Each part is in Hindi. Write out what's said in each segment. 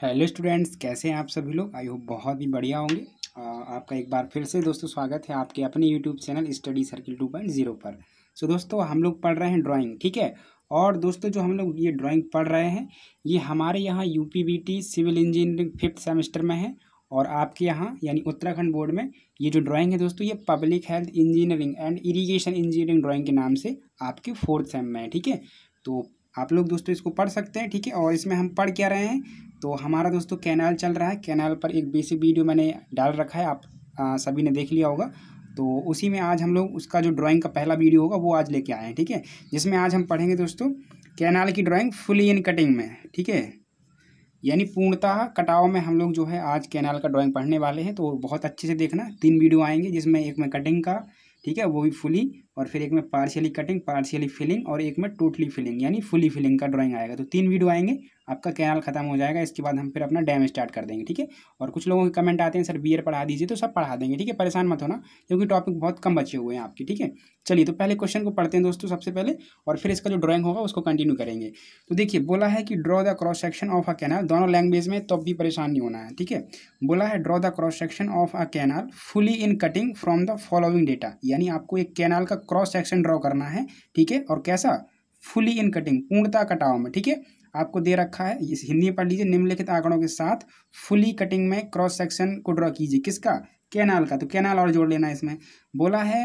हेलो स्टूडेंट्स कैसे हैं आप सभी लोग आई होप बहुत ही बढ़िया होंगे आपका एक बार फिर से दोस्तों स्वागत है आपके अपने YouTube channel study circle two point zero पर सो so, दोस्तों हम लोग पढ़ रहे हैं ड्राइंग ठीक है और दोस्तों जो हम लोग ये ड्राइंग पढ़ रहे हैं ये हमारे यहाँ यू सिविल इंजीनियरिंग फिफ्थ सेमेस्टर में है और आपके यहाँ यानी उत्तराखंड बोर्ड में ये जो ड्राइंग है दोस्तों ये public health engineering and irrigation engineering drawing के नाम से आपके फोर्थ सेम में है ठीक है तो आप लोग दोस्तों इसको पढ़ सकते हैं ठीक है और इसमें हम पढ़ क्या रहे हैं तो हमारा दोस्तों कैनाल चल रहा है कैनाल पर एक बेसिक वीडियो मैंने डाल रखा है आप आ, सभी ने देख लिया होगा तो उसी में आज हम लोग उसका जो ड्राइंग का पहला वीडियो होगा वो आज लेके आए हैं ठीक है जिसमें आज हम पढ़ेंगे दोस्तों कैनाल की ड्राइंग फुली इन कटिंग में ठीक है यानी पूर्णतः कटाव में हम लोग जो है आज कैनाल का ड्राइंग पढ़ने वाले हैं तो बहुत अच्छे से देखना तीन वीडियो आएंगे जिसमें एक में कटिंग का ठीक है वो भी फुली और फिर एक में पार्शियली कटिंग पार्शियली फिलिंग और एक में टोटली फिलिंग यानी फुली फिलिंग का ड्राइंग आएगा तो तीन वीडियो आएंगे आपका कैनल खत्म हो जाएगा इसके बाद हम फिर अपना डैम स्टार्ट कर देंगे ठीक है और कुछ लोगों के कमेंट आते हैं सर बी पढ़ा दीजिए तो सब पढ़ा देंगे ठीक है परेशान मत होना क्योंकि टॉपिक बहुत कम बचे हुए हैं आपके ठीक है चलिए तो पहले क्वेश्चन को पढ़ते हैं दोस्तों सबसे पहले और फिर इसका जो ड्राइंग होगा उसको कंटिन्यू करेंगे तो देखिए बोला है कि draw the cross section of a canal दोनों लैंग्वेज में तब भी परेशान नहीं होना है ठीक है बोला है draw the cross section of a canal fully in cutting from the following data यानी आपको एक कैनाल का क्रॉस सेक्शन ड्रॉ करना है ठीक है और कैसा फुली इन कटिंग पूर्णता कटाव में ठीक है आपको दे रखा है इस हिंदी में पढ़ लीजिए निम्नलिखित आंकड़ों के साथ फुली कटिंग में क्रॉस सेक्शन को ड्रॉ कीजिए किसका कैनाल का तो कैनाल और जोड़ लेना है इसमें बोला है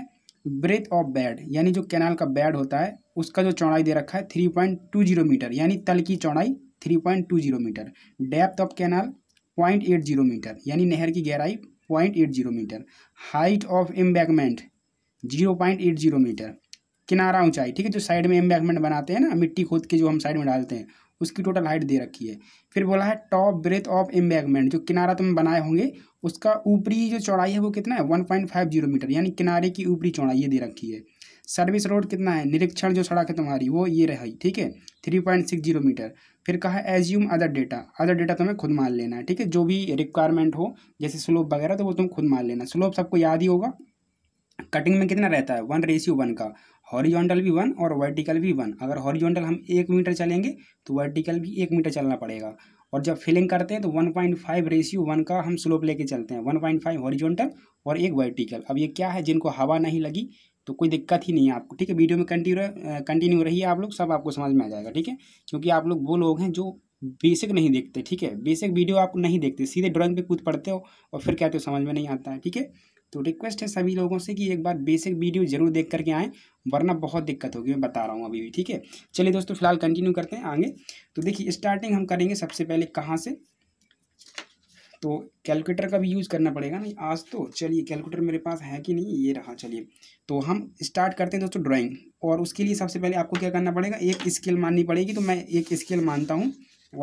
ब्रेथ ऑफ बेड यानी जो कैनाल का बेड होता है उसका जो चौड़ाई दे रखा है three point two zero metre यानी तल की चौड़ाई three point two zero metre depth of canal point eight zero metre यानी नहर की गहराई point eight zero metre height of embankment zero point eight zero metre किनारा ऊंचाई ठीक है जो साइड में एम्बैकमेंट बनाते हैं ना मिट्टी खोद के जो हम साइड में डालते हैं उसकी टोटल हाइट दे रखी है फिर बोला है टॉप ब्रेथ ऑफ एम्बैकमेंट जो किनारा तुम बनाए होंगे उसका ऊपरी जो चौड़ाई है वो कितना है one point five zero metre यानी किनारे की ऊपरी चौड़ाई ये दे रखी है सर्विस रोड कितना है निरीक्षण जो सड़क है तुम्हारी वो ये रही ठीक है three point six zero metre फिर कहा है assume other data other data तुम्हें खुद मान लेना है ठीक है जो भी रिक्वायरमेंट हो जैसे स्लोप वगैरह तो वो तुम खुद मान लेना स्लोप सबको याद ही होगा कटिंग में कितना रहता है वन रेशियो वन का हॉरिजॉन्टल भी वन और वर्टिकल भी वन अगर हॉरिजॉन्टल हम एक मीटर चलेंगे तो वर्टिकल भी एक मीटर चलना पड़ेगा और जब फिलिंग करते हैं तो one point five ratio one का हम स्लोप लेके चलते हैं वन पॉइंट फाइव हॉरिजॉन्टल और एक वर्टिकल अब ये क्या है जिनको हवा नहीं लगी तो कोई दिक्कत ही नहीं है आपको ठीक है वीडियो में कंटिन्यू कंटिन्यू रहिए आप लोग सब आपको समझ में आ जाएगा ठीक है क्योंकि आप लोग वो लोग हैं जो बेसिक नहीं देखते ठीक है बेसिक वीडियो आप नहीं देखते सीधे ड्राइंग पे कूद पड़ते हो और फिर कहते हो समझ में नहीं आता है ठीक है तो रिक्वेस्ट है सभी लोगों से कि एक बार बेसिक वीडियो जरूर देख करके आएँ वरना बहुत दिक्कत होगी मैं बता रहा हूँ अभी भी ठीक है चलिए दोस्तों फिलहाल कंटिन्यू करते हैं आगे तो देखिए स्टार्टिंग हम करेंगे सबसे पहले कहाँ से तो कैलकुलेटर का भी यूज़ करना पड़ेगा नहीं आज तो चलिए कैलकुलेटर मेरे पास है कि नहीं ये रहा चलिए तो हम स्टार्ट करते हैं दोस्तों ड्राइंग और उसके लिए सबसे पहले आपको क्या करना पड़ेगा एक स्केल माननी पड़ेगी तो मैं एक स्केल मानता हूँ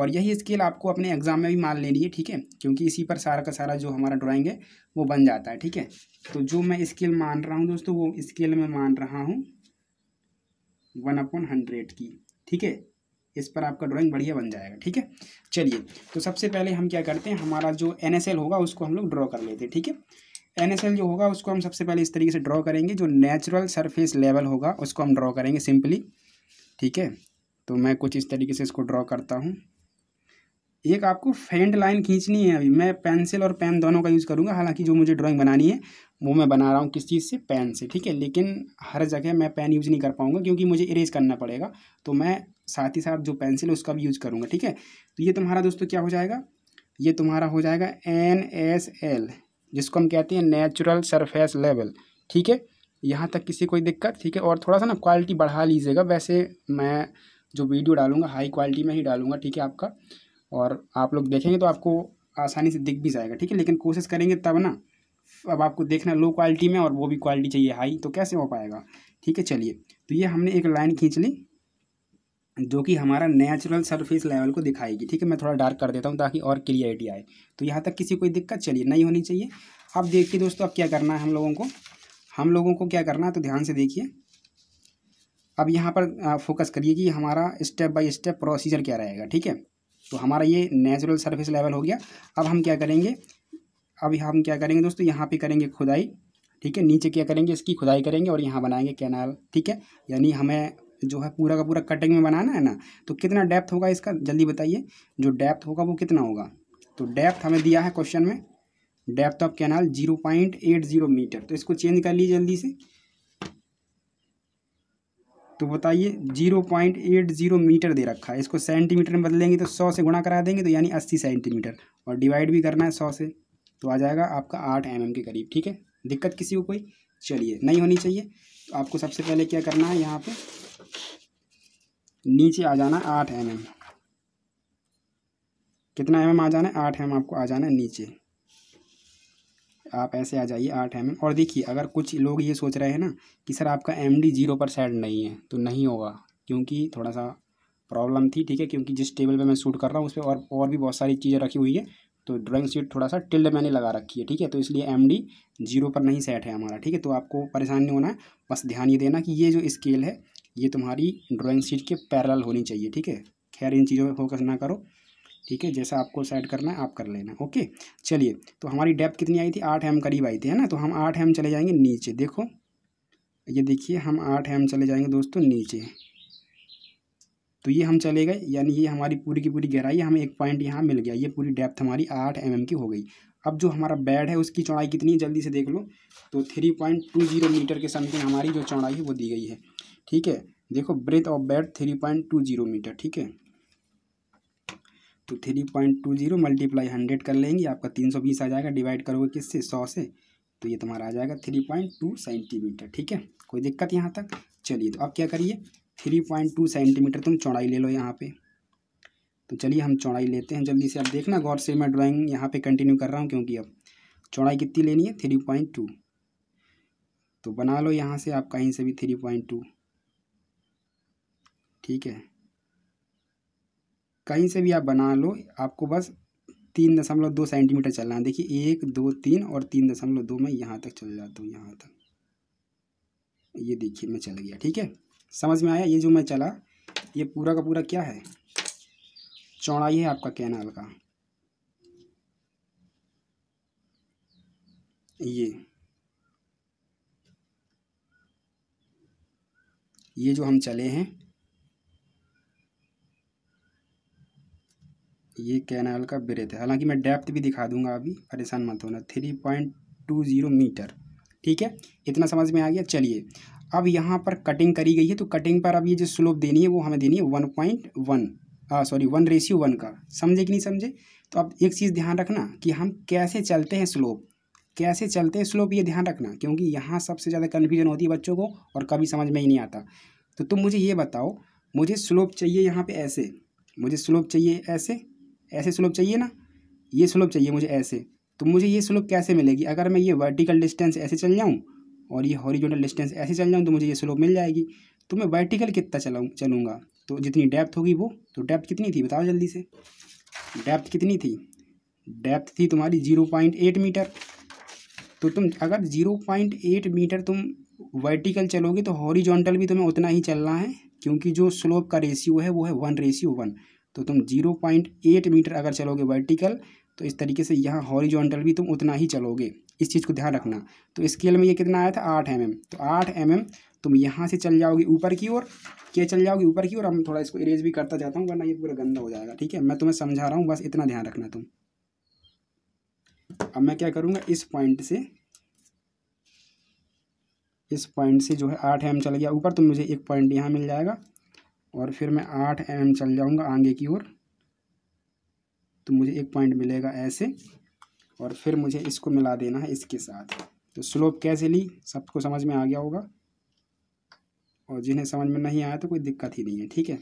और यही स्केल आपको अपने एग्ज़ाम में भी मान लेनी है ठीक है क्योंकि इसी पर सारा का सारा जो हमारा ड्राइंग है वो बन जाता है ठीक है तो जो मैं स्केल मान रहा हूँ दोस्तों वो स्केल में मान रहा हूँ वन अपॉन हंड्रेड की ठीक है इस पर आपका ड्राइंग बढ़िया बन जाएगा ठीक है चलिए तो सबसे पहले हम क्या करते हैं हमारा जो एन होगा उसको हम लोग ड्रॉ कर लेते हैं ठीक है एन जो होगा उसको हम सबसे पहले इस तरीके से ड्रॉ करेंगे जो नेचुरल सरफेस लेवल होगा उसको हम ड्रॉ करेंगे सिंपली ठीक है तो मैं कुछ इस तरीके से इसको ड्रॉ करता हूँ एक आपको फेंड लाइन खींचनी है अभी मैं पेंसिल और पेन दोनों का यूज़ करूँगा हालांकि जो मुझे ड्राइंग बनानी है वो मैं बना रहा हूँ किस चीज़ से पेन से ठीक है लेकिन हर जगह मैं पेन यूज़ नहीं कर पाऊँगा क्योंकि मुझे इरेज करना पड़ेगा तो मैं साथ ही साथ जो पेंसिल है उसका भी यूज़ करूँगा ठीक है तो ये तुम्हारा दोस्तों क्या हो जाएगा ये तुम्हारा हो जाएगा एन एस एल जिसको हम कहते हैं नेचुरल सरफेस लेवल ठीक है यहाँ तक किसी कोई दिक्कत ठीक है और थोड़ा सा ना क्वालिटी बढ़ा लीजिएगा वैसे मैं जो वीडियो डालूंगा हाई क्वालिटी में ही डालूंगा ठीक है आपका और आप लोग देखेंगे तो आपको आसानी से दिख भी जाएगा ठीक है लेकिन कोशिश करेंगे तब ना अब आपको देखना लो क्वालिटी में और वो भी क्वालिटी चाहिए हाई तो कैसे हो पाएगा ठीक है चलिए तो ये हमने एक लाइन खींच ली जो कि हमारा नेचुरल सरफेस लेवल को दिखाएगी ठीक है मैं थोड़ा डार्क कर देता हूँ ताकि और क्लियरिटी आए तो यहाँ तक किसी कोई दिक्कत चलिए नहीं होनी चाहिए अब देखिए दोस्तों अब क्या करना है हम लोगों को हम लोगों को क्या करना है तो ध्यान से देखिए अब यहाँ पर फोकस करिए कि हमारा स्टेप बाय स्टेप प्रोसीजर क्या रहेगा ठीक है तो हमारा ये नेचुरल सरफेस लेवल हो गया अब हम क्या करेंगे अब हम क्या करेंगे दोस्तों यहाँ पे करेंगे खुदाई ठीक है नीचे क्या करेंगे इसकी खुदाई करेंगे और यहाँ बनाएंगे कैनाल ठीक है यानी हमें जो है पूरा का पूरा कटिंग में बनाना है ना तो कितना डेप्थ होगा इसका जल्दी बताइए जो डेप्थ होगा वो कितना होगा तो डेप्थ हमें दिया है क्वेश्चन में depth of canal zero point eight zero metre तो इसको चेंज कर लीजिए जल्दी से तो बताइए zero point eight zero metre दे रखा है इसको सेंटीमीटर में बदलेंगे तो सौ से गुणा करा देंगे तो यानी अस्सी सेंटीमीटर और डिवाइड भी करना है सौ से तो आ जाएगा आपका आठ एम के करीब ठीक है दिक्कत किसी को कोई चलिए नहीं होनी चाहिए तो आपको सबसे पहले क्या करना है यहाँ पर नीचे आ जाना आठ एम कितना एम आ जाना है आठ एम आपको आ जाना है नीचे आप ऐसे आ जाइए आठ एम और देखिए अगर कुछ लोग ये सोच रहे हैं ना कि सर आपका एम डी जीरो पर सेट नहीं है तो नहीं होगा क्योंकि थोड़ा सा प्रॉब्लम थी ठीक है क्योंकि जिस टेबल पे मैं शूट कर रहा हूँ उस पर और और भी बहुत सारी चीज़ें रखी हुई है तो ड्राइंग शीट थोड़ा सा टिल्ड मैंने लगा रखी है ठीक है तो इसलिए एम डी जीरो पर नहीं सेट है हमारा ठीक है तो आपको परेशान नहीं होना है बस ध्यान ये देना कि ये जो स्केल है ये तुम्हारी ड्राइंग शीट के पैरल होनी चाहिए ठीक है खैर इन चीज़ों पर फोकस ना करो ठीक है जैसा आपको सेट करना है आप कर लेना ओके चलिए तो हमारी डेप्थ कितनी आई थी आठ एम करीब आई थी है ना तो हम आठ एम चले जाएंगे नीचे देखो ये देखिए हम आठ एम चले जाएंगे दोस्तों नीचे तो ये हम चले गए यानी ये हमारी पूरी की पूरी गहराई हमें एक पॉइंट यहाँ मिल गया ये पूरी डेप्थ हमारी आठ एम mm की हो गई अब जो हमारा बेड है उसकी चौड़ाई कितनी है जल्दी से देख लो तो three point two zero metre के समथिंग हमारी जो चौड़ाई है वो दी गई है ठीक है देखो breadth of bed three point two zero metre ठीक है तो three point two zero multiply hundred कर लेंगे आपका तीन सौ बीस आ जाएगा डिवाइड करोगे किससे सौ से तो ये तुम्हारा आ जाएगा थ्री पॉइंट टू सेंटीमीटर ठीक है कोई दिक्कत यहाँ तक चलिए तो अब क्या करिए थ्री पॉइंट टू सेंटीमीटर तुम चौड़ाई ले लो यहाँ पे तो चलिए हम चौड़ाई लेते हैं जल्दी से आप देखना गौर से मैं ड्राॅइंग यहाँ पर कंटिन्यू कर रहा हूँ क्योंकि अब चौड़ाई कितनी लेनी है थ्री पॉइंट टू तो बना लो यहाँ से आप कहीं से भी थ्री पॉइंट टू ठीक है कहीं से भी आप बना लो आपको बस तीन दशमलव दो सेंटीमीटर चलना है देखिए एक दो तीन और तीन दशमलव दो में यहाँ तक चल जाता हूँ यहाँ तक ये देखिए मैं चल गया ठीक है समझ में आया ये जो मैं चला ये पूरा का पूरा क्या है चौड़ाई है आपका कैनाल का ये ये जो हम चले हैं ये कैनाल का ब्रेथ है हालांकि मैं डेप्थ भी दिखा दूंगा अभी परेशान मत होना three point two zero metre ठीक है इतना समझ में आ गया चलिए अब यहाँ पर कटिंग करी गई है तो कटिंग पर अब ये जो स्लोप देनी है वो हमें देनी है one point one sorry one ratio one का समझे कि नहीं समझे तो अब एक चीज़ ध्यान रखना कि हम कैसे चलते हैं स्लोप कैसे चलते हैं स्लोप ये ध्यान रखना क्योंकि यहाँ सबसे ज़्यादा कन्फ्यूजन होती है बच्चों को और कभी समझ में ही नहीं आता तो तुम मुझे ये बताओ मुझे स्लोप चाहिए यहाँ पर ऐसे मुझे स्लोप चाहिए ऐसे ऐसे स्लोप चाहिए ना ये स्लोप चाहिए मुझे ऐसे तो मुझे ये स्लोप कैसे मिलेगी अगर मैं ये वर्टिकल डिस्टेंस ऐसे चल जाऊँ और ये हॉरिजॉन्टल डिस्टेंस ऐसे चल जाऊँ तो मुझे ये स्लोप मिल जाएगी तो मैं वर्टिकल कितना चलाऊँ चलूँगा तो जितनी डेप्थ होगी वो तो डेप्थ कितनी थी बताओ जल्दी से डेप्थ कितनी थी डेप्थ थी तुम्हारी जीरो पॉइंट एट मीटर तो तुम अगर जीरो पॉइंट एट मीटर तुम वर्टिकल चलोगे तो हॉरिजॉन्टल भी तुम्हें उतना ही चलना है क्योंकि जो स्लोप का रेशियो है वो है वन रेशियो वन तो तुम जीरो पॉइंट एट मीटर अगर चलोगे वर्टिकल तो इस तरीके से यहाँ हॉरिजॉन्टल भी तुम उतना ही चलोगे इस चीज़ को ध्यान रखना तो स्केल में ये कितना आया था आठ एम mm. तो आठ एम mm तुम यहाँ से चल जाओगे ऊपर की ओर के चल जाओगे ऊपर की ओर हम थोड़ा इसको इरेज भी करता जाता हूँ वरना ये पूरा गंदा हो जाएगा ठीक है मैं तुम्हें समझा रहा हूँ बस इतना ध्यान रखना तुम अब मैं क्या करूँगा इस पॉइंट से इस पॉइंट से जो है आठ एम mm चल गया ऊपर तो मुझे एक पॉइंट यहाँ मिल जाएगा और फिर मैं आठ एम चल जाऊँगा आगे की ओर तो मुझे एक पॉइंट मिलेगा ऐसे और फिर मुझे इसको मिला देना है इसके साथ तो स्लोप कैसे ली सबको समझ में आ गया होगा और जिन्हें समझ में नहीं आया तो कोई दिक्कत ही नहीं है ठीक है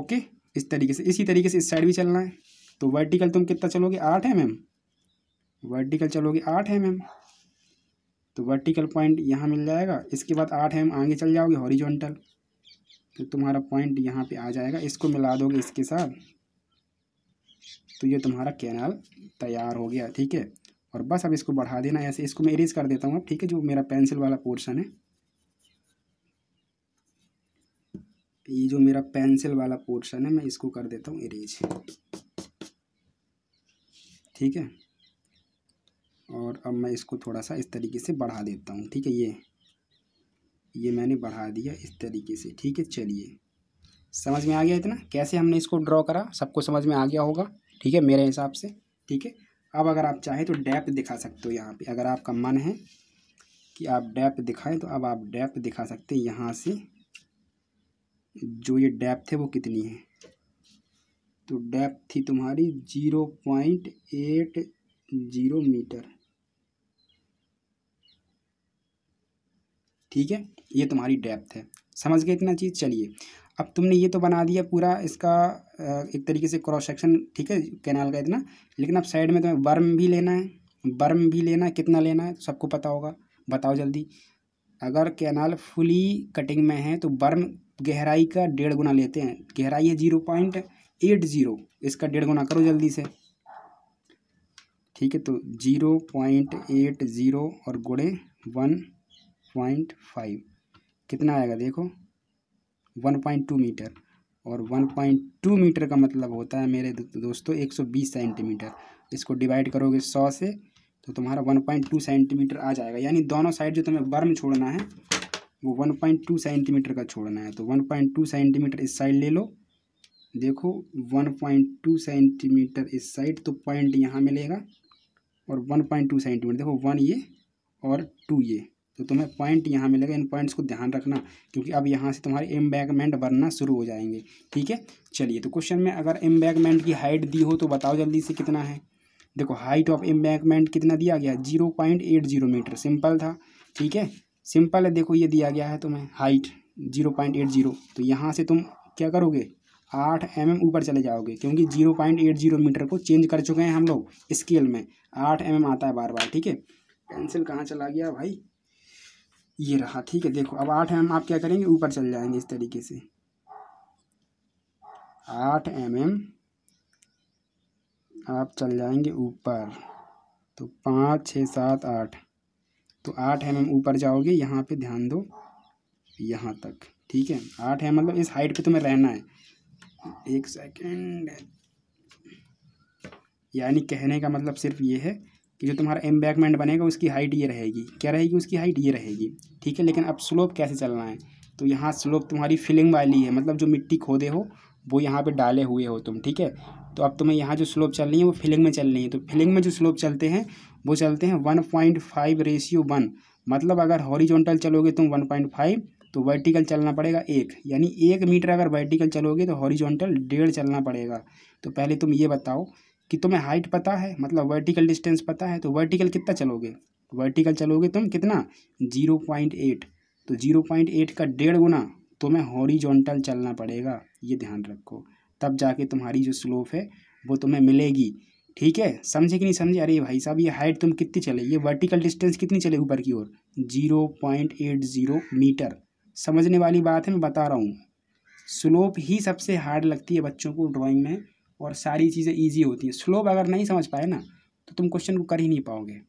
ओके इस तरीके से इसी तरीके से इस साइड भी चलना है तो वर्टिकल तुम कितना चलोगे आठ एम एम वर्टिकल चलोगे आठ एम एम तो वर्टिकल पॉइंट यहाँ मिल जाएगा इसके बाद आठ एम आगे चल जाओगे हॉरिजॉन्टल तो तुम्हारा पॉइंट यहाँ पे आ जाएगा इसको मिला दोगे इसके साथ तो ये तुम्हारा कैनाल तैयार हो गया ठीक है और बस अब इसको बढ़ा देना ऐसे इसको मैं इरेज कर देता हूँ अब ठीक है जो मेरा पेंसिल वाला पोर्शन है ये जो मेरा पेंसिल वाला पोर्शन है मैं इसको कर देता हूँ इरेज ठीक है और अब मैं इसको थोड़ा सा इस तरीके से बढ़ा देता हूँ ठीक है ये ये मैंने बढ़ा दिया इस तरीके से ठीक है चलिए समझ में आ गया इतना कैसे हमने इसको ड्रॉ करा सबको समझ में आ गया होगा ठीक है मेरे हिसाब से ठीक है अब अगर आप चाहें तो डैप दिखा सकते हो यहाँ पे अगर आपका मन है कि आप डैप दिखाएं तो अब आप डैप दिखा सकते हैं यहाँ से जो ये डेप्थ है वो कितनी है तो डेप्थ थी तुम्हारी zero point eight zero metre ठीक है ये तुम्हारी डेप्थ है समझ गए इतना चीज़ चलिए अब तुमने ये तो बना दिया पूरा इसका एक तरीके से क्रॉस सेक्शन ठीक है कैनाल का इतना लेकिन अब साइड में तुम्हें बर्म भी लेना है बर्म भी लेना है कितना लेना है सबको पता होगा बताओ जल्दी अगर कैनाल फुली कटिंग में है तो बर्म गहराई का डेढ़ गुना लेते हैं गहराई है जीरो पॉइंट एट ज़ीरो इसका डेढ़ गुना करो जल्दी से ठीक है तो जीरो पॉइंट एट ज़ीरो और गुड़े वन पॉइंट फाइव कितना आएगा देखो वन पॉइंट टू मीटर और वन पॉइंट टू मीटर का मतलब होता है मेरे दोस्तों एक सौ बीस सेंटीमीटर इसको डिवाइड करोगे सौ से तो तुम्हारा वन पॉइंट टू सेंटीमीटर आ जाएगा यानी दोनों साइड जो तुम्हें बर्म छोड़ना है वो वन पॉइंट टू सेंटीमीटर का छोड़ना है तो वन पॉइंट टू सेंटीमीटर इस साइड ले लो देखो वन पॉइंट टू सेंटीमीटर इस साइड तो पॉइंट यहाँ मिलेगा और वन पॉइंट टू सेंटीमीटर देखो वन ये और टू ये तो तुम्हें पॉइंट यहाँ मिलेगा इन पॉइंट्स को ध्यान रखना क्योंकि अब यहाँ से तुम्हारे एम्बैगमेंट बनना शुरू हो जाएंगे ठीक है चलिए तो क्वेश्चन में अगर एम्बैगमेंट की हाइट दी हो तो बताओ जल्दी से कितना है देखो हाइट ऑफ एम्बैगमेंट कितना दिया गया zero point eight zero metre simple था ठीक है सिंपल है देखो ये दिया गया है तुम्हें height zero point eight zero तो यहाँ से तुम क्या करोगे आठ एम mm एम ऊपर चले जाओगे क्योंकि zero point eight zero metre को चेंज कर चुके हैं हम लोग स्केल में आठ एम mm एम आता है बार बार ठीक है पेंसिल कहाँ चला गया भाई ये रहा ठीक है देखो अब आठ एम आप क्या करेंगे ऊपर चल जाएंगे इस तरीके से आठ एम एम आप चल जाएंगे ऊपर तो पाँच छः सात आठ तो आठ एम एम ऊपर जाओगे यहाँ पे ध्यान दो यहाँ तक ठीक है आठ एम मतलब इस हाइट पे तुम्हें रहना है एक सेकेंड यानी कहने का मतलब सिर्फ ये है कि जो तुम्हारा एम्बैकमेंट बनेगा उसकी हाइट ये रहेगी क्या रहेगी उसकी हाइट ये रहेगी ठीक है लेकिन अब स्लोप कैसे चलना है तो यहाँ स्लोप तुम्हारी फिलिंग वाली है मतलब जो मिट्टी खोदे हो वो यहाँ पे डाले हुए हो तुम ठीक है तो अब तुम्हें यहाँ जो स्लोप चलनी है वो फिलिंग में चलनी है तो फिलिंग में जो स्लोप चलते हैं वो चलते हैं one point five ratio one मतलब अगर हॉरिजॉन्टल चलोगे तुम वन पॉइंट फाइव तो वर्टिकल चलना पड़ेगा एक यानी एक मीटर अगर वर्टिकल चलोगे तो हॉरिजॉन्टल डेढ़ चलना पड़ेगा तो पहले तुम ये बताओ कि तुम्हें हाइट पता है मतलब वर्टिकल डिस्टेंस पता है तो वर्टिकल कितना चलोगे वर्टिकल चलोगे तुम कितना जीरो पॉइंट एट तो जीरो पॉइंट एट का डेढ़ गुना तुम्हें हॉरिजॉन्टल चलना पड़ेगा ये ध्यान रखो तब जाके तुम्हारी जो स्लोप है वो तुम्हें मिलेगी ठीक है समझे कि नहीं समझे अरे भाई साहब ये हाइट तुम कितनी चले ये वर्टिकल डिस्टेंस कितनी चले ऊपर की ओर zero point eight zero metre समझने वाली बात है मैं बता रहा हूँ स्लोप ही सबसे हार्ड लगती है बच्चों को ड्राइंग में और सारी चीज़ें ईजी होती हैं स्लोप अगर नहीं समझ पाए ना तो तुम क्वेश्चन को कर ही नहीं पाओगे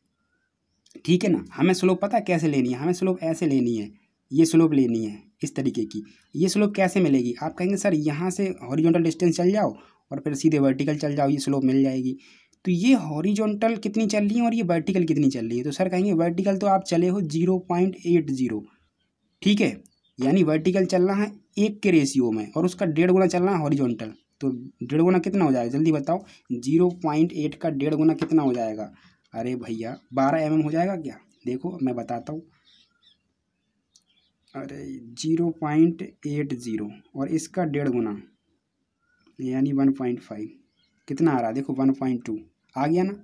ठीक है ना हमें स्लोप पता है कैसे लेनी है हमें स्लोप ऐसे लेनी है ये स्लोप लेनी है इस तरीके की ये स्लोप कैसे मिलेगी आप कहेंगे सर यहाँ से हॉरिजॉन्टल डिस्टेंस चल जाओ और फिर सीधे वर्टिकल चल जाओ ये स्लोप मिल जाएगी तो ये हॉरिजॉन्टल कितनी चल रही है और ये वर्टिकल कितनी चल रही है तो सर कहेंगे वर्टिकल तो आप चले हो जीरो पॉइंट एट जीरो ठीक है यानी वर्टिकल चलना है एक के रेशियो में और उसका डेढ़ गुना चलना है हॉरिजॉन्टल तो डेढ़ गुना कितना हो जाएगा जल्दी बताओ जीरो पॉइंट एट का डेढ़ गुना कितना हो जाएगा अरे भैया बारह एम हो जाएगा क्या देखो मैं बताता हूँ अरे जीरो पॉइंट एट ज़ीरो और इसका डेढ़ गुना यानी वन पॉइंट फाइव कितना आ रहा है देखो वन पॉइंट टू आ गया ना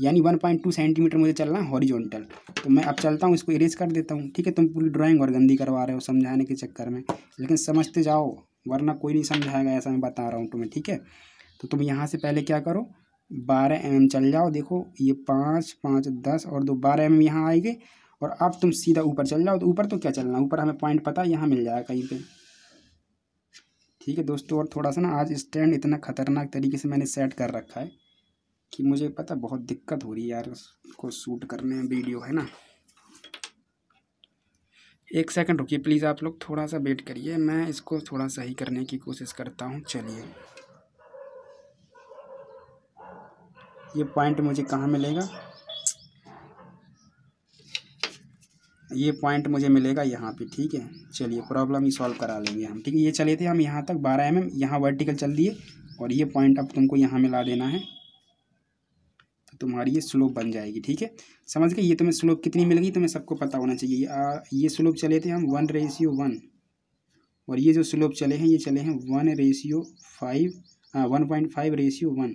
यानी वन पॉइंट टू सेंटीमीटर मुझे चलना है हॉरिजॉन्टल तो मैं अब चलता हूँ इसको इरेज कर देता हूँ ठीक है तुम पूरी ड्राइंग और गंदी करवा रहे हो समझाने के चक्कर में लेकिन समझते जाओ वरना कोई नहीं समझाएगा ऐसा मैं बता रहा हूँ तुम्हें ठीक है तो तुम यहाँ से पहले क्या करो बारह एम चल जाओ देखो ये पाँच पाँच दस और दो बारह एम एम यहाँ आएंगे और अब तुम सीधा ऊपर चल जाओ तो ऊपर तो क्या चलना ऊपर हमें पॉइंट पता है यहाँ मिल जाएगा कहीं पे ठीक है दोस्तों और थोड़ा सा ना आज स्टैंड इतना ख़तरनाक तरीके से मैंने सेट कर रखा है कि मुझे पता बहुत दिक्कत हो रही है यार उसको शूट करने में वीडियो है ना एक सेकंड रुकिए प्लीज़ आप लोग थोड़ा सा वेट करिए मैं इसको थोड़ा सही करने की कोशिश करता हूँ चलिए ये पॉइंट मुझे कहाँ मिलेगा ये पॉइंट मुझे मिलेगा यहाँ पे ठीक है चलिए प्रॉब्लम ही सॉल्व करा लेंगे हम ठीक है ये चले थे हम यहाँ तक बारह एम एम यहाँ वर्टिकल चल दिए और ये पॉइंट अब तुमको यहाँ मिला देना है तुम्हारी ये स्लोप बन जाएगी ठीक है समझ गए ये तुम्हें स्लोप कितनी मिल गई तुम्हें सबको पता होना चाहिए ये आ, ये स्लोप चले थे हम वन रेशियो वन और ये जो स्लोप चले हैं ये चले हैं वन रेशियो फाइव हाँ one point five ratio one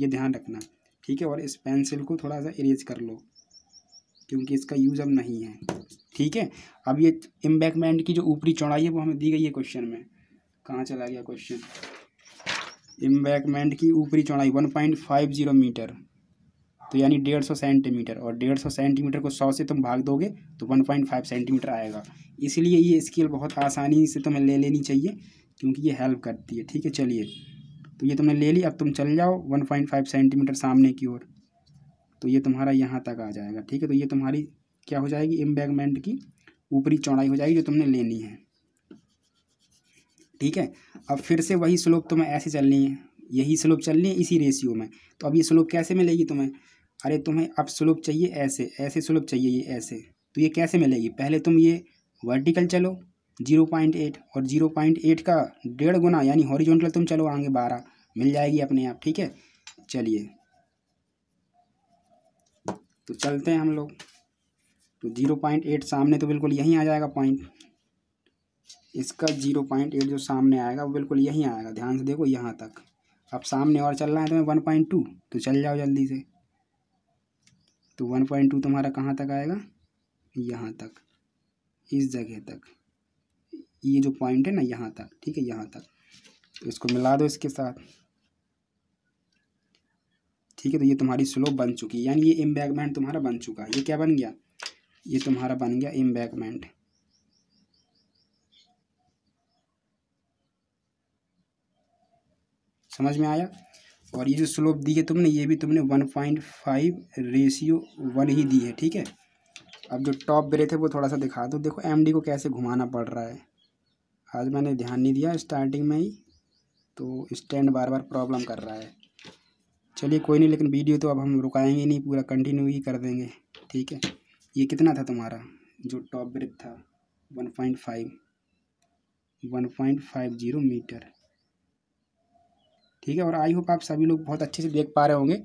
ये ध्यान रखना ठीक है और इस पेंसिल को थोड़ा सा इरेज कर लो क्योंकि इसका यूज़ अब नहीं है ठीक है अब ये इम्बैकमेंट की जो ऊपरी चौड़ाई है वो हमें दी गई है क्वेश्चन में कहाँ चला गया क्वेश्चन इम्बैकमेंट की ऊपरी चौड़ाई one point five zero metre तो यानी डेढ़ सौ सेंटीमीटर और डेढ़ सौ सेंटीमीटर को सौ से तुम भाग दोगे तो वन पॉइंट फाइव सेंटीमीटर आएगा इसलिए ये स्केल बहुत आसानी से तुम्हें ले लेनी चाहिए क्योंकि ये हेल्प करती है ठीक है चलिए तो ये तुमने ले ली अब तुम चल जाओ वन पॉइंट फाइव सेंटीमीटर सामने की ओर तो ये तुम्हारा यहाँ तक आ जाएगा ठीक है तो ये तुम्हारी क्या हो जाएगी एम्बैगमेंट की ऊपरी चौड़ाई हो जाएगी जो तुमने लेनी है ठीक है अब फिर से वही स्लोप तुम्हें ऐसे चलनी है यही स्लोप चलनी है इसी रेशियो में तो अब ये स्लोप कैसे मिलेगी तुम्हें अरे तुम्हें अब स्लोप चाहिए ऐसे ऐसे स्लोप चाहिए ये ऐसे तो ये कैसे मिलेगी पहले तुम ये वर्टिकल चलो जीरो पॉइंट एट और जीरो पॉइंट एट का डेढ़ गुना यानी हॉरिजॉन्टल तुम चलो आगे बारह मिल जाएगी अपने आप ठीक है चलिए तो चलते हैं हम लोग तो जीरो पॉइंट एट सामने तो बिल्कुल यहीं आ जाएगा पॉइंट इसका जीरो पॉइंट एट जो सामने आएगा वो बिल्कुल यहीं आएगा ध्यान से देखो यहाँ तक अब सामने और चल रहा है तुम्हें वन पॉइंट टू तो चल जाओ जल्दी से तो वन पॉइंट टू तुम्हारा कहाँ तक आएगा यहाँ तक इस जगह तक ये जो पॉइंट है ना यहाँ तक ठीक है यहाँ तक तो इसको मिला दो इसके साथ ठीक है तो ये तुम्हारी स्लोप बन चुकी है यानी ये एम्बैगमेंट तुम्हारा बन चुका है ये क्या बन गया ये तुम्हारा बन गया एम्बैगमेंट समझ में आया और ये जो स्लोप दी है तुमने ये भी तुमने one point five ratio one ही दी है ठीक है अब जो टॉप ब्रेथ है वो थोड़ा सा दिखा दो देखो एमडी को कैसे घुमाना पड़ रहा है आज मैंने ध्यान नहीं दिया स्टार्टिंग में ही तो स्टैंड बार बार प्रॉब्लम कर रहा है चलिए कोई नहीं लेकिन वीडियो तो अब हम रुकाएंगे नहीं पूरा कंटिन्यू ही कर देंगे ठीक है ये कितना था तुम्हारा जो टॉप ब्रेथ था one point five one point five zero metre ठीक है और आई होप आप सभी लोग बहुत अच्छे से देख पा रहे होंगे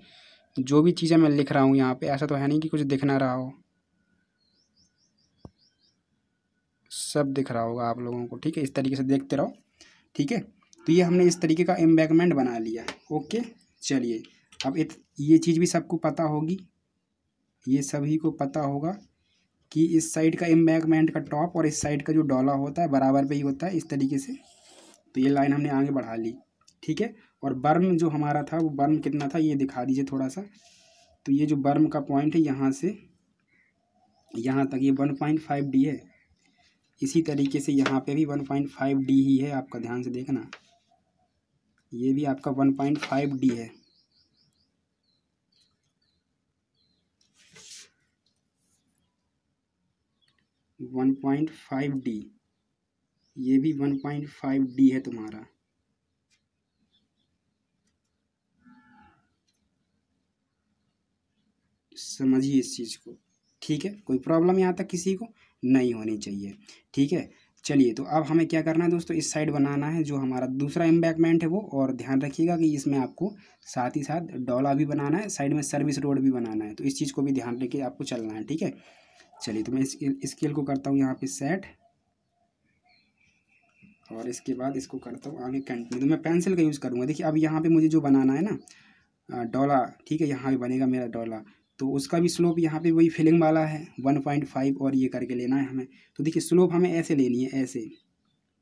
जो भी चीज़ें मैं लिख रहा हूँ यहाँ पे ऐसा तो है नहीं कि कुछ दिख ना रहा हो सब दिख रहा होगा आप लोगों को ठीक है इस तरीके से देखते रहो ठीक है तो ये हमने इस तरीके का एम्बैकमेंट बना लिया ओके चलिए अब इत, ये चीज़ भी सबको पता होगी ये सभी को पता होगा कि इस साइड का एम्बैकमेंट का टॉप और इस साइड का जो डॉला होता है बराबर पे ही होता है इस तरीके से तो ये लाइन हमने आगे बढ़ा ली ठीक है और बर्म जो हमारा था वो बर्म कितना था ये दिखा दीजिए थोड़ा सा तो ये जो बर्म का पॉइंट है यहाँ से यहाँ तक ये वन पॉइंट फाइव डी है इसी तरीके से यहाँ पे भी वन पॉइंट फाइव डी ही है आपका ध्यान से देखना ये भी आपका वन पॉइंट फाइव डी है वन पॉइंट फाइव डी ये भी वन पॉइंट फाइव डी है तुम्हारा समझिए इस चीज़ को ठीक है कोई प्रॉब्लम यहाँ तक किसी को नहीं होनी चाहिए ठीक है चलिए तो अब हमें क्या करना है दोस्तों इस साइड बनाना है जो हमारा दूसरा एम्बैकमेंट है वो और ध्यान रखिएगा कि इसमें आपको साथ ही साथ डोला भी बनाना है साइड में सर्विस रोड भी बनाना है तो इस चीज़ को भी ध्यान रखिए आपको चलना है ठीक है चलिए तो मैं इस स्केल को करता हूँ यहाँ पे सेट और इसके बाद इसको करता हूँ आगे कंटिन्यू तो मैं पेंसिल का यूज़ करूँगा देखिए अब यहाँ पर मुझे जो बनाना है ना डोला ठीक है यहाँ पर बनेगा मेरा डोला तो उसका भी स्लोप यहाँ पे वही फिलिंग वाला है वन पॉइंट फाइव और ये करके लेना है हमें तो देखिए स्लोप हमें ऐसे लेनी है ऐसे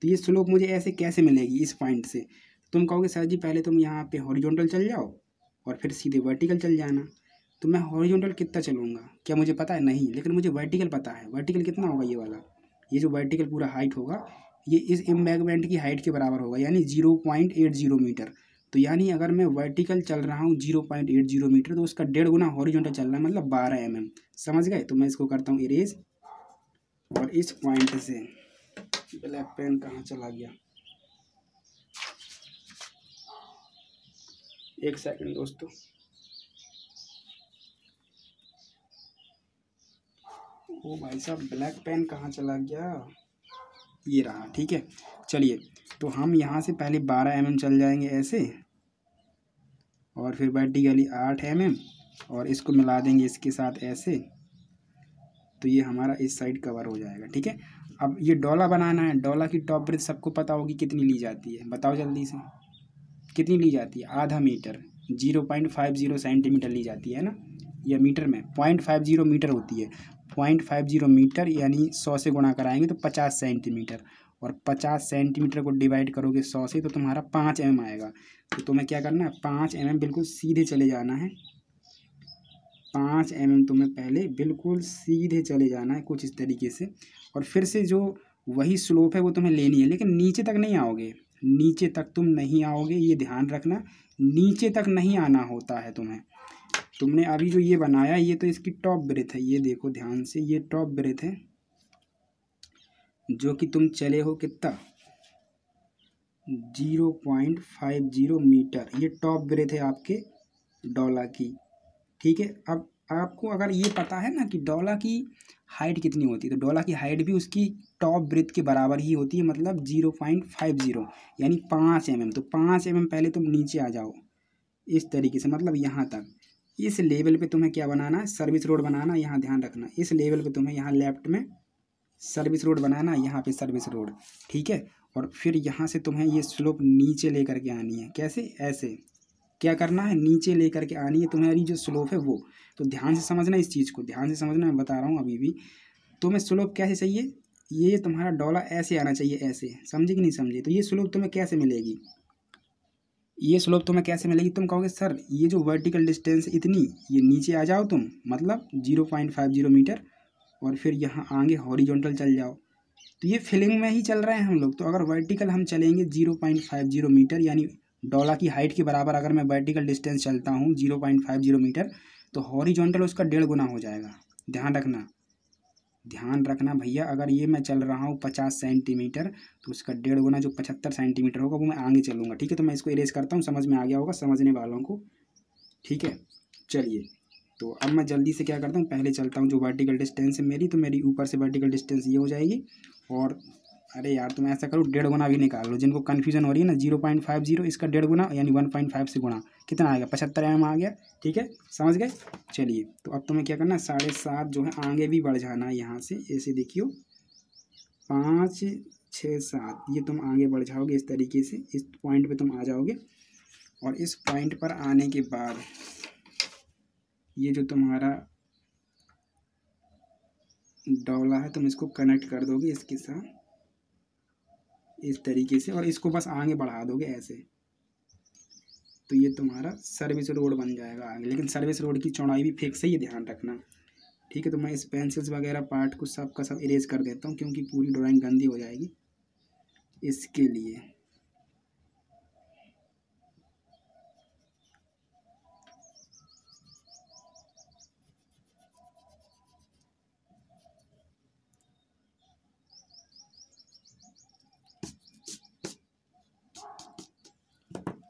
तो ये स्लोप मुझे ऐसे कैसे मिलेगी इस पॉइंट से तुम कहोगे सर जी पहले तुम यहाँ पे हॉरिजॉन्टल चल जाओ और फिर सीधे वर्टिकल चल जाना तो मैं हॉरिजॉन्टल कितना चलूँगा क्या मुझे पता है नहीं लेकिन मुझे वर्टिकल पता है वर्टिकल कितना होगा ये वाला ये जो वर्टिकल पूरा हाइट होगा ये इस एम्बैगमेंट की हाइट के बराबर होगा यानी zero point eight zero metre तो यानी अगर मैं वर्टिकल चल रहा हूँ zero point eight zero metre तो उसका डेढ़ गुना हॉरिजॉन्टल चल रहा है मतलब बारह एम mm। एम समझ गए तो मैं इसको करता हूँ इरेज और इस पॉइंट से ब्लैक पेन कहाँ चला गया एक सेकंड दोस्तों ओ भाई साहब ब्लैक पेन कहाँ चला गया ये रहा ठीक है चलिए तो हम यहाँ से पहले बारह एम mm चल जाएंगे ऐसे और फिर बैटरी गली आठ एम mm और इसको मिला देंगे इसके साथ ऐसे तो ये हमारा इस साइड कवर हो जाएगा ठीक है अब ये डोला बनाना है डोला की टॉप ब्रेथ सबको पता होगी कितनी ली जाती है बताओ जल्दी से कितनी ली जाती है आधा metre zero point five zero centimetre ली जाती है ना या मीटर में पॉइंट फाइव जीरो मीटर होती है पॉइंट फाइव जीरो मीटर यानी सौ से गुणा कराएंगे तो पचास सेंटीमीटर और पचास सेंटीमीटर को डिवाइड करोगे सौ से तो तुम्हारा पाँच एम आएगा तो तुम्हें क्या करना है पाँच एम एम बिल्कुल सीधे चले जाना है पाँच एम एम तुम्हें पहले बिल्कुल सीधे चले जाना है कुछ इस तरीके से और फिर से जो वही स्लोप है वो तुम्हें लेनी है लेकिन नीचे तक नहीं आओगे नीचे तक तुम नहीं आओगे ये ध्यान रखना नीचे तक नहीं आना होता है तुम्हें तुमने अभी जो ये बनाया ये तो इसकी टॉप ब्रेथ है ये देखो ध्यान से ये टॉप ब्रेथ है जो कि तुम चले हो कितना zero point five zero metre ये टॉप ब्रेथ है आपके डॉला की ठीक है अब आपको अगर ये पता है ना कि डॉला की हाइट कितनी होती है तो डॉला की हाइट भी उसकी टॉप ब्रेथ के बराबर ही होती है मतलब जीरो पॉइंट फाइव जीरो यानी पाँच एम एम तो पाँच एम एम पहले तुम नीचे आ जाओ इस तरीके से मतलब यहाँ तक इस लेवल पे तुम्हें क्या बनाना है सर्विस रोड बनाना यहाँ ध्यान रखना इस लेवल पे तुम्हें यहाँ लेफ्ट में सर्विस रोड बनाना यहाँ पे सर्विस रोड ठीक है और फिर यहाँ से तुम्हें ये स्लोप नीचे ले करके आनी है कैसे ऐसे क्या करना है नीचे ले करके आनी है तुम्हारी जो स्लोप है वो तो ध्यान से समझना इस चीज़ को ध्यान से समझना मैं बता रहा हूँ अभी भी तुम्हें स्लोप कैसे चाहिए ये तुम्हारा डोला ऐसे आना चाहिए ऐसे समझे कि नहीं समझे तो ये स्लोप तुम्हें कैसे मिलेगी ये स्लोप तुम्हें कैसे मिलेगी तुम कहोगे सर ये जो वर्टिकल डिस्टेंस इतनी ये नीचे आ जाओ तुम मतलब zero point five zero metre और फिर यहाँ आगे हॉरिजॉन्टल चल जाओ तो ये फिलिंग में ही चल रहे हैं हम लोग तो अगर वर्टिकल हम चलेंगे zero point five zero metre यानी डॉला की हाइट के बराबर अगर मैं वर्टिकल डिस्टेंस चलता हूँ zero point five zero metre तो हॉरिजॉन्टल उसका डेढ़ गुना हो जाएगा ध्यान रखना ध्यान रखना भैया अगर ये मैं चल रहा हूँ पचास सेंटीमीटर तो उसका डेढ़ गुना जो पचहत्तर सेंटीमीटर होगा वो मैं आगे चलूँगा ठीक है तो मैं इसको इरेज करता हूँ समझ में आ गया होगा समझने वालों को ठीक है चलिए तो अब मैं जल्दी से क्या करता हूँ पहले चलता हूँ जो वर्टिकल डिस्टेंस है मेरी तो मेरी ऊपर से वर्टिकल डिस्टेंस ये हो जाएगी और अरे यार तुम तो ऐसा करो डेढ़ गुना भी निकाल लो जिनको कन्फ्यूजन हो रही है ना जीरो पॉइंट फाइव जीरो इसका डेढ़ गुना यानी वन पॉइंट फाइव से गुना कितना आएगा पचहत्तर एम आ गया ठीक है समझ गए चलिए तो अब तुम्हें क्या करना है साढ़े सात जो है आगे भी बढ़ जाना है यहाँ से ऐसे देखियो पाँच छः सात ये तुम आगे बढ़ जाओगे इस तरीके से इस पॉइंट पर तुम आ जाओगे और इस पॉइंट पर आने के बाद ये जो तुम्हारा डौला है तुम इसको कनेक्ट कर दोगे इसके साथ इस तरीके से और इसको बस आगे बढ़ा दोगे ऐसे तो ये तुम्हारा सर्विस रोड बन जाएगा आगे लेकिन सर्विस रोड की चौड़ाई भी फिक्स है ये ध्यान रखना ठीक है तो मैं इस पेंसिल्स वगैरह पार्ट को सब का सब इरेज कर देता हूँ क्योंकि पूरी ड्राइंग गंदी हो जाएगी इसके लिए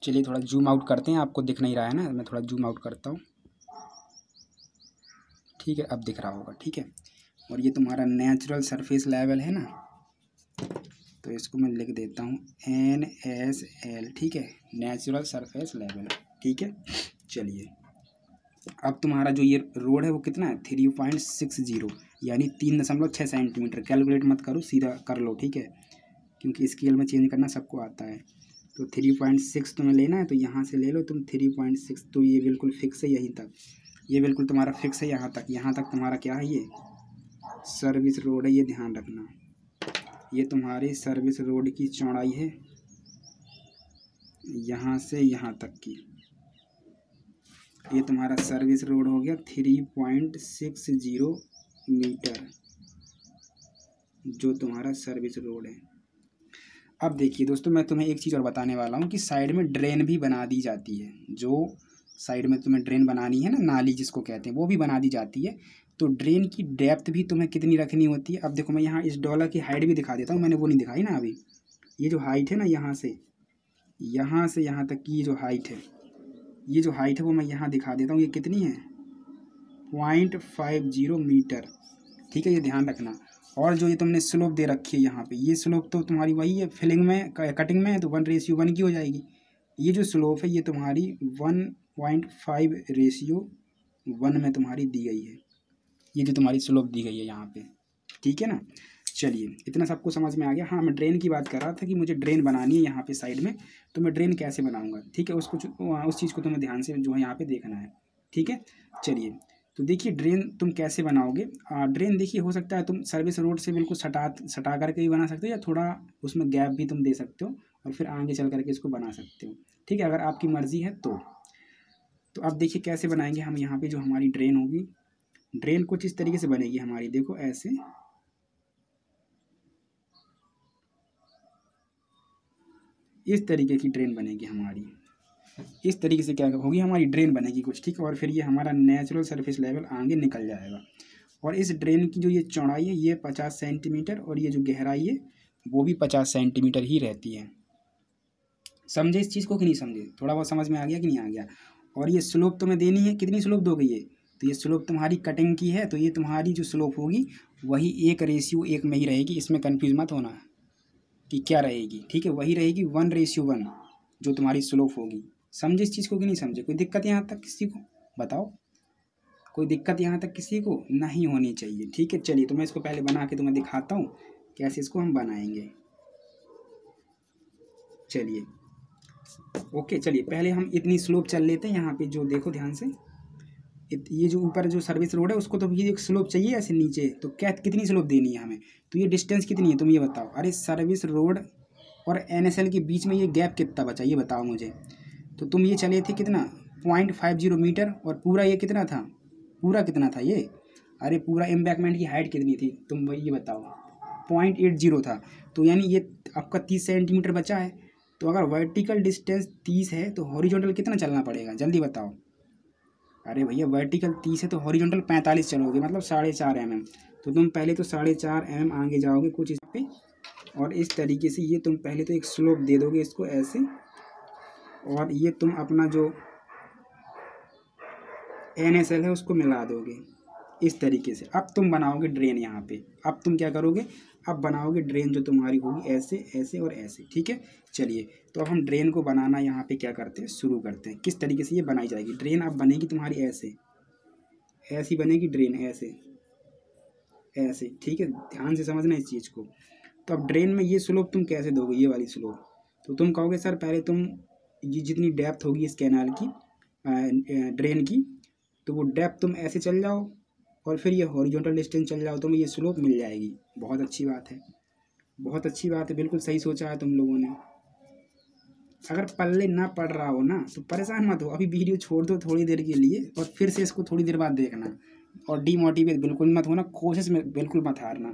चलिए थोड़ा जूम आउट करते हैं आपको दिख नहीं रहा है ना मैं थोड़ा जूम आउट करता हूँ ठीक है अब दिख रहा होगा ठीक है और ये तुम्हारा नेचुरल सरफेस लेवल है ना तो इसको मैं लिख देता हूँ एन एस एल ठीक है नेचुरल सरफेस लेवल ठीक है चलिए अब तुम्हारा जो ये रोड है वो कितना है थ्री पॉइंट सिक्स जीरो यानी तीन दशमलव छः सेंटीमीटर कैलकुलेट मत करो सीधा कर लो ठीक है क्योंकि स्केल में चेंज करना सबको आता है तो थ्री पॉइंट सिक्स तुम्हें लेना है तो यहाँ से ले लो तुम थ्री पॉइंट सिक्स तो ये बिल्कुल फिक्स है यहीं तक ये बिल्कुल तुम्हारा फिक्स है यहाँ तक यहाँ तक तुम्हारा क्या है ये सर्विस रोड है ये ध्यान रखना ये तुम्हारी सर्विस रोड की चौड़ाई है यहाँ से यहाँ तक की ये तुम्हारा सर्विस रोड हो गया three point six zero metre जो तुम्हारा सर्विस रोड है अब देखिए दोस्तों मैं तुम्हें एक चीज़ और बताने वाला हूँ कि साइड में ड्रेन भी बना दी जाती है जो साइड में तुम्हें ड्रेन बनानी है ना नाली जिसको कहते हैं वो भी बना दी जाती है तो ड्रेन की डेप्थ भी तुम्हें कितनी रखनी होती है अब देखो मैं यहाँ इस डॉलर की हाइट भी दिखा देता हूँ मैंने वो नहीं दिखाई ना अभी ये जो हाइट है ना यहाँ से यहाँ से यहाँ तक की जो हाइट है ये जो हाइट है वो मैं यहाँ दिखा देता हूँ ये कितनी है पॉइंट फाइव जीरो मीटर ठीक है ये ध्यान रखना और जो ये तुमने स्लोप दे रखी है यहाँ पे ये स्लोप तो तुम्हारी वही है फिलिंग में कटिंग में है तो वन रेशियो वन की हो जाएगी ये जो स्लोप है ये तुम्हारी one point five ratio one में तुम्हारी दी गई है ये जो तुम्हारी स्लोप दी गई है यहाँ पे ठीक है ना चलिए इतना सबको समझ में आ गया हाँ मैं ड्रेन की बात कर रहा था कि मुझे ड्रेन बनानी है यहाँ पर साइड में तो मैं ड्रेन कैसे बनाऊँगा ठीक है उसको उस चीज़ को तुम्हें ध्यान से जो है यहाँ पर देखना है ठीक है चलिए तो देखिए ड्रेन तुम कैसे बनाओगे आ, ड्रेन देखिए हो सकता है तुम सर्विस रोड से बिल्कुल सटा सटा करके भी बना सकते हो या थोड़ा उसमें गैप भी तुम दे सकते हो और फिर आगे चल करके इसको बना सकते हो ठीक है अगर आपकी मर्ज़ी है तो तो अब देखिए कैसे बनाएंगे हम यहाँ पे जो हमारी ड्रेन होगी ड्रेन कुछ इस तरीके से बनेगी हमारी देखो ऐसे इस तरीके की ड्रेन बनेगी हमारी इस तरीके से क्या होगी हमारी ड्रेन बनेगी कुछ ठीक है और फिर ये हमारा नेचुरल सरफेस लेवल आगे निकल जाएगा और इस ड्रेन की जो ये चौड़ाई है ये पचास सेंटीमीटर और ये जो गहराई है वो भी पचास सेंटीमीटर ही रहती है समझे इस चीज़ को कि नहीं समझे थोड़ा बहुत समझ में आ गया कि नहीं आ गया और ये स्लोप तुम्हें देनी है कितनी स्लोप दोगे ये तो ये स्लोप तुम्हारी कटिंग की है तो ये तुम्हारी जो स्लोप होगी वही एक रेशियो एक में ही रहेगी इसमें कन्फ्यूज मत होना कि क्या रहेगी ठीक है वही रहेगी वन रेशियो वन जो तुम्हारी स्लोप होगी समझे इस चीज़ को कि नहीं समझे कोई दिक्कत यहाँ तक किसी को बताओ कोई दिक्कत यहाँ तक किसी को नहीं होनी चाहिए ठीक है चलिए तो मैं इसको पहले बना के तुम्हें दिखाता हूँ कैसे इसको हम बनाएंगे चलिए ओके चलिए पहले हम इतनी स्लोप चल लेते हैं यहाँ पे जो देखो ध्यान से ये जो ऊपर जो सर्विस रोड है उसको तो ये एक स्लोप चाहिए ऐसे नीचे तो क्या कितनी स्लोप देनी है हमें तो ये डिस्टेंस कितनी है तुम ये बताओ अरे सर्विस रोड और एन के बीच में ये गैप कितना बचा ये बताओ मुझे तो तुम ये चले थे कितना पॉइंट फाइव जीरो मीटर और पूरा ये कितना था पूरा कितना था ये अरे पूरा एम्बैकमेंट की हाइट कितनी थी तुम ये बताओ पॉइंट एट जीरो था तो यानी ये आपका तीस सेंटीमीटर बचा है तो अगर वर्टिकल डिस्टेंस तीस है तो हॉरिजॉन्टल कितना चलना पड़ेगा जल्दी बताओ अरे भैया वर्टिकल तीस है तो हॉरिजॉन्टल पैंतालीस चलोगे मतलब साढ़े चार एम mm। एम तो तुम पहले तो साढ़े चार एम mm एम आगे जाओगे कुछ इस पर और इस तरीके से ये तुम पहले तो एक स्लोप दे दोगे इसको ऐसे और ये तुम अपना जो एन एस एल है उसको मिला दोगे इस तरीके से अब तुम बनाओगे ड्रेन यहाँ पे अब तुम क्या करोगे अब बनाओगे ड्रेन जो तुम्हारी होगी ऐसे ऐसे और ऐसे ठीक है चलिए तो अब हम ड्रेन को बनाना यहाँ पे क्या करते हैं शुरू करते हैं किस तरीके से ये बनाई जाएगी ड्रेन अब बनेगी तुम्हारी ऐसे ऐसी बनेगी ड्रेन ऐसे ऐसे ठीक है ध्यान से समझना इस चीज़ को तो अब ड्रेन में ये स्लोप तुम कैसे दोगे ये वाली स्लोप तो तुम कहोगे सर पहले तुम ये जितनी डेप्थ होगी इस कैनाल की ड्रेन की तो वो डेप्थ तुम ऐसे चल जाओ और फिर ये हॉरिजॉन्टल डिस्टेंस चल जाओ तुम्हें ये स्लोप मिल जाएगी बहुत अच्छी बात है बहुत अच्छी बात है बिल्कुल सही सोचा है तुम लोगों ने अगर पल्ले ना पड़ रहा हो ना तो परेशान मत हो अभी वीडियो छोड़ दो थोड़ी देर के लिए और फिर से इसको थोड़ी देर बाद देखना और डीमोटिवेट बिल्कुल मत होना कोशिश में बिल्कुल मत हारना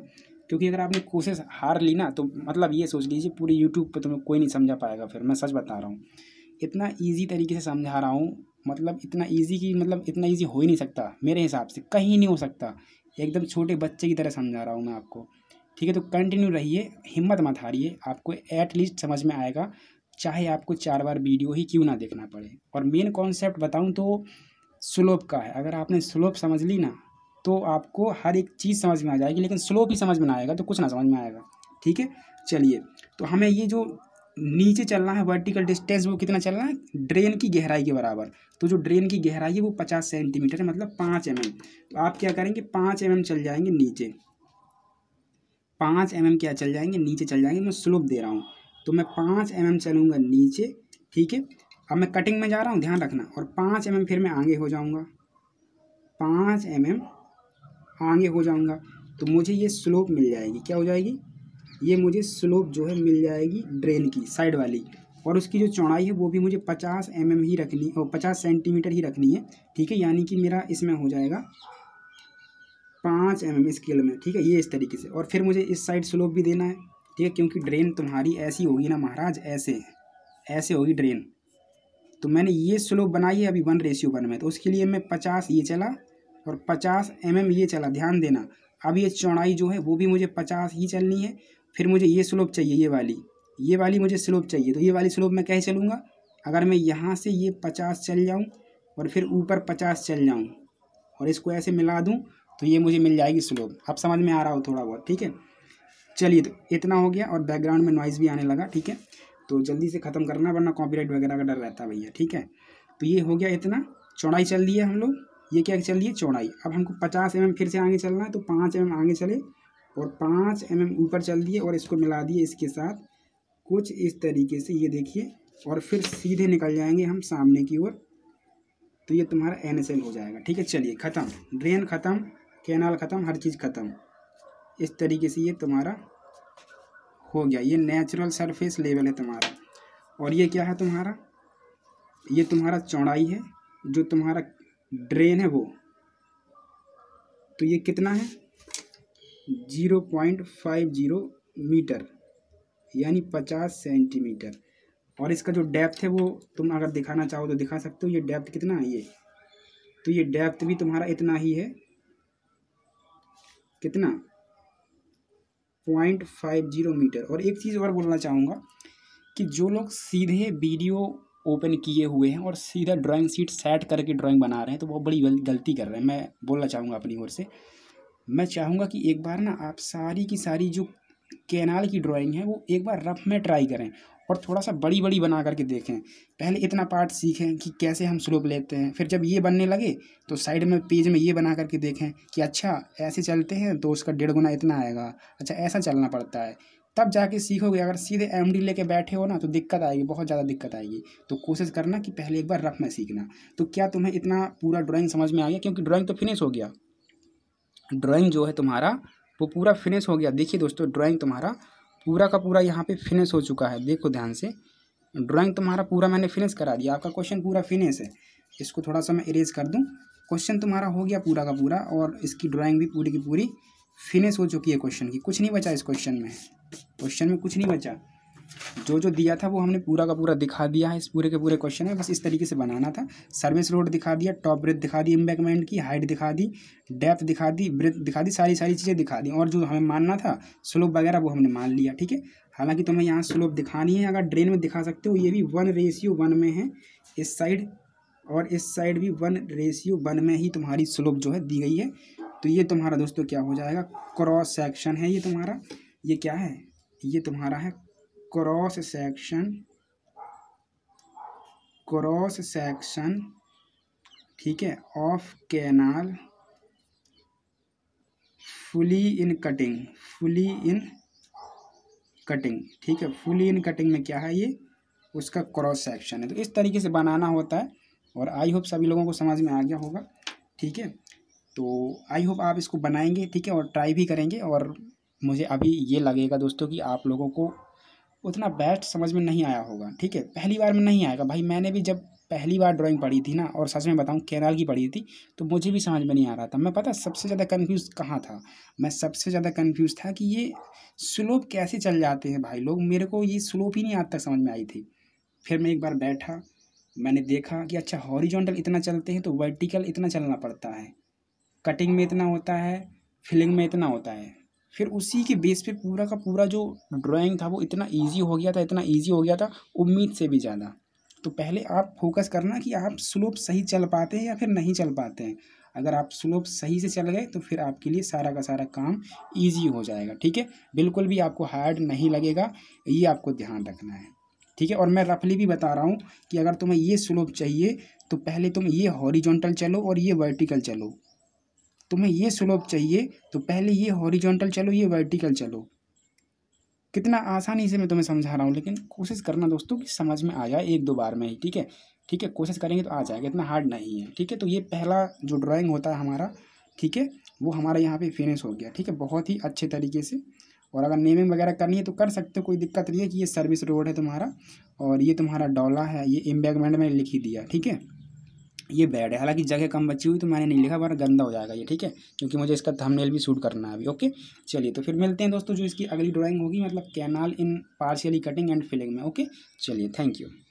क्योंकि अगर आपने कोशिश हार ली ना तो मतलब ये सोच लीजिए पूरे यूट्यूब पर तुम्हें कोई नहीं समझा पाएगा फिर मैं सच बता रहा हूँ इतना ईजी तरीके से समझा रहा हूँ मतलब इतना ईजी की मतलब इतना ईजी हो ही नहीं सकता मेरे हिसाब से कहीं नहीं हो सकता एकदम छोटे बच्चे की तरह समझा रहा हूँ मैं आपको ठीक है तो कंटिन्यू रहिए हिम्मत मत हारिए आपको एटलीस्ट समझ में आएगा चाहे आपको चार बार वीडियो ही क्यों ना देखना पड़े और मेन कॉन्सेप्ट बताऊँ तो स्लोप का है अगर आपने स्लोप समझ ली ना तो आपको हर एक चीज़ समझ में आ जाएगी लेकिन स्लोप ही समझ में ना आएगा तो कुछ ना समझ में आएगा ठीक है चलिए तो हमें ये जो नीचे चलना है वर्टिकल डिस्टेंस वो कितना चलना है ड्रेन की गहराई के बराबर तो जो ड्रेन की गहराई है वो पचास सेंटीमीटर है मतलब पाँच एम mm. तो आप क्या करेंगे पाँच एम mm चल जाएंगे नीचे पाँच एम mm क्या चल जाएंगे नीचे चल जाएंगे मैं स्लोप दे रहा हूँ तो मैं पाँच एम mm चलूँगा नीचे ठीक है अब मैं कटिंग में जा रहा हूँ ध्यान रखना और पाँच एम mm फिर मैं आगे हो जाऊँगा पाँच एम mm आगे हो जाऊँगा तो मुझे ये स्लोप मिल जाएगी क्या हो जाएगी ये मुझे स्लोप जो है मिल जाएगी ड्रेन की साइड वाली और उसकी जो चौड़ाई है वो भी मुझे पचास एम mm ही रखनी और पचास सेंटीमीटर ही रखनी है ठीक है यानी कि मेरा इसमें हो जाएगा पाँच एम एम स्केल में ठीक है ये इस तरीके से और फिर मुझे इस साइड स्लोप भी देना है ठीक है क्योंकि ड्रेन तुम्हारी ऐसी होगी ना महाराज ऐसे ऐसे होगी ड्रेन तो मैंने ये स्लोप बनाई है अभी वन रेशियो वन में तो उसके लिए मैं पचास ये चला और पचास एम mm ये चला ध्यान देना अब ये चौड़ाई जो है वो भी मुझे पचास ही चलनी है फिर मुझे ये स्लोप चाहिए ये वाली ये वाली मुझे स्लोप चाहिए तो ये वाली स्लोप मैं कैसे चलूँगा अगर मैं यहाँ से ये पचास चल जाऊँ और फिर ऊपर पचास चल जाऊँ और इसको ऐसे मिला दूँ तो ये मुझे मिल जाएगी स्लोप अब समझ में आ रहा हो थोड़ा बहुत ठीक है चलिए तो इतना हो गया और बैकग्राउंड में नॉइज़ भी आने लगा ठीक है तो जल्दी से ख़त्म करना वरना कॉपीराइट वगैरह का डर रहता है भैया ठीक है तो ये हो गया इतना चौड़ाई चल दी है हम लोग ये क्या चल रही है चौड़ाई अब हमको पचास एम फिर से आगे चलना है तो पाँच एम आगे चले और पाँच एम mm ऊपर चल दिए और इसको मिला दिए इसके साथ कुछ इस तरीके से ये देखिए और फिर सीधे निकल जाएंगे हम सामने की ओर तो ये तुम्हारा एन हो जाएगा ठीक है चलिए ख़त्म ड्रेन ख़त्म कैनाल ख़त्म हर चीज़ ख़त्म इस तरीके से ये तुम्हारा हो गया ये नेचुरल सरफेस लेवल है तुम्हारा और ये क्या है तुम्हारा ये तुम्हारा चौड़ाई है जो तुम्हारा ड्रेन है वो तो ये कितना है zero point five zero metre यानी पचास सेंटीमीटर और इसका जो डेप्थ है वो तुम अगर दिखाना चाहो तो दिखा सकते हो ये डेप्थ कितना है ये तो ये डेप्थ भी तुम्हारा इतना ही है कितना पॉइंट फाइव जीरो मीटर और एक चीज़ और बोलना चाहूँगा कि जो लोग सीधे वीडियो ओपन किए हुए हैं और सीधा ड्राइंग शीट सेट करके ड्राइंग बना रहे हैं तो वो बड़ी गलती कर रहे हैं मैं बोलना चाहूँगा अपनी ओर से मैं चाहूँगा कि एक बार ना आप सारी की सारी जो कैनाल की ड्राइंग है वो एक बार रफ में ट्राई करें और थोड़ा सा बड़ी बड़ी बना करके देखें पहले इतना पार्ट सीखें कि कैसे हम स्लोप लेते हैं फिर जब ये बनने लगे तो साइड में पेज में ये बना करके देखें कि अच्छा ऐसे चलते हैं तो उसका डेढ़ गुना इतना आएगा अच्छा ऐसा चलना पड़ता है तब जाके सीखोगे अगर सीधे एम डी लेके बैठे हो ना तो दिक्कत आएगी बहुत ज़्यादा दिक्कत आएगी तो कोशिश करना कि पहले एक बार रफ में सीखना तो क्या तुम्हें इतना पूरा ड्राइंग समझ में आ गया क्योंकि ड्राइंग तो फिनिश हो गया ड्राइंग जो है तुम्हारा वो पूरा फिनिश हो गया देखिए दोस्तों ड्राइंग तुम्हारा पूरा का पूरा यहाँ पे फिनिश हो चुका है देखो ध्यान से ड्राइंग तुम्हारा पूरा मैंने फिनिश करा दिया आपका क्वेश्चन पूरा फिनिश है इसको थोड़ा सा मैं इरेज कर दूँ क्वेश्चन तुम्हारा हो गया पूरा का पूरा और इसकी ड्राॅइंग भी पूरी की पूरी फिनिश हो चुकी है क्वेश्चन की कुछ नहीं बचा इस क्वेश्चन में क्वेश्चन में कुछ नहीं बचा जो जो दिया था वो हमने पूरा का पूरा दिखा दिया है इस पूरे के पूरे क्वेश्चन में बस इस तरीके से बनाना था सर्विस रोड दिखा दिया टॉप ब्रेथ दिखा दी एम्बैकमेंट की हाइट दिखा दी डेप्थ दिखा दी ब्रेथ दिखा दी सारी सारी चीज़ें दिखा दी और जो हमें मानना था स्लोप वगैरह वो हमने मान लिया ठीक है हालांकि तुम्हें यहाँ स्लोप दिखानी है अगर ड्रेन में दिखा सकते हो ये भी वन रेशियो वन में है इस साइड और इस साइड भी वन रेशियो वन में ही तुम्हारी स्लोप जो है दी गई है तो ये तुम्हारा दोस्तों क्या हो जाएगा क्रॉस सेक्शन है ये तुम्हारा ये क्या है ये तुम्हारा है क्रॉस सेक्शन क्रॉस सेक्शन ठीक है of canal fully in cutting fully in cutting ठीक है फुली इन कटिंग में क्या है ये उसका क्रॉस सेक्शन है तो इस तरीके से बनाना होता है और आई होप सभी लोगों को समझ में आ गया होगा ठीक है तो आई होप आप इसको बनाएंगे ठीक है और ट्राई भी करेंगे और मुझे अभी ये लगेगा दोस्तों कि आप लोगों को उतना बेस्ट समझ में नहीं आया होगा ठीक है पहली बार में नहीं आएगा भाई मैंने भी जब पहली बार ड्राइंग पढ़ी थी ना और सच में बताऊँ केनाल की पढ़ी थी तो मुझे भी समझ में नहीं आ रहा था मैं पता सबसे ज़्यादा कन्फ्यूज़ कहाँ था मैं सबसे ज़्यादा कन्फ्यूज़ था कि ये स्लोप कैसे चल जाते हैं भाई लोग मेरे को ये स्लोप ही नहीं आज तक समझ में आई थी फिर मैं एक बार बैठा मैंने देखा कि अच्छा हॉरिजॉन्टल इतना चलते हैं तो वर्टिकल इतना चलना पड़ता है कटिंग में इतना होता है फिलिंग में इतना होता है फिर उसी के बेस पे पूरा का पूरा जो ड्राइंग था वो इतना इजी हो गया था इतना इजी हो गया था उम्मीद से भी ज़्यादा तो पहले आप फोकस करना कि आप स्लोप सही चल पाते हैं या फिर नहीं चल पाते हैं अगर आप स्लोप सही से चल गए तो फिर आपके लिए सारा का सारा काम ईजी हो जाएगा ठीक है बिल्कुल भी आपको हार्ड नहीं लगेगा ये आपको ध्यान रखना है ठीक है और मैं रफली भी बता रहा हूँ कि अगर तुम्हें ये स्लोप चाहिए तो पहले तुम ये हॉरिजॉन्टल चलो और ये वर्टिकल चलो तुम्हें ये स्लोप चाहिए तो पहले ये हॉरिजॉन्टल चलो ये वर्टिकल चलो कितना आसानी से मैं तुम्हें समझा रहा हूँ लेकिन कोशिश करना दोस्तों कि समझ में आ जाए एक दो बार में ही ठीक है ठीक है कोशिश करेंगे तो आ जाएगा इतना हार्ड नहीं है ठीक है तो ये पहला जो ड्राइंग होता है हमारा ठीक है वो हमारा यहाँ पे फिनिश हो गया ठीक है बहुत ही अच्छे तरीके से और अगर नेमिंग वगैरह करनी है तो कर सकते हो कोई दिक्कत नहीं है कि ये सर्विस रोड है तुम्हारा और ये तुम्हारा डौला है ये एम्बैगमेंट मैंने लिखी दिया ठीक है ये बैड है हालांकि जगह कम बची हुई तो मैंने नहीं लिखा पर गंदा हो जाएगा ये ठीक है क्योंकि मुझे इसका थंबनेल भी शूट करना है अभी ओके चलिए तो फिर मिलते हैं दोस्तों जो इसकी अगली ड्राइंग होगी मतलब canal in partially cutting and filling में ओके चलिए थैंक यू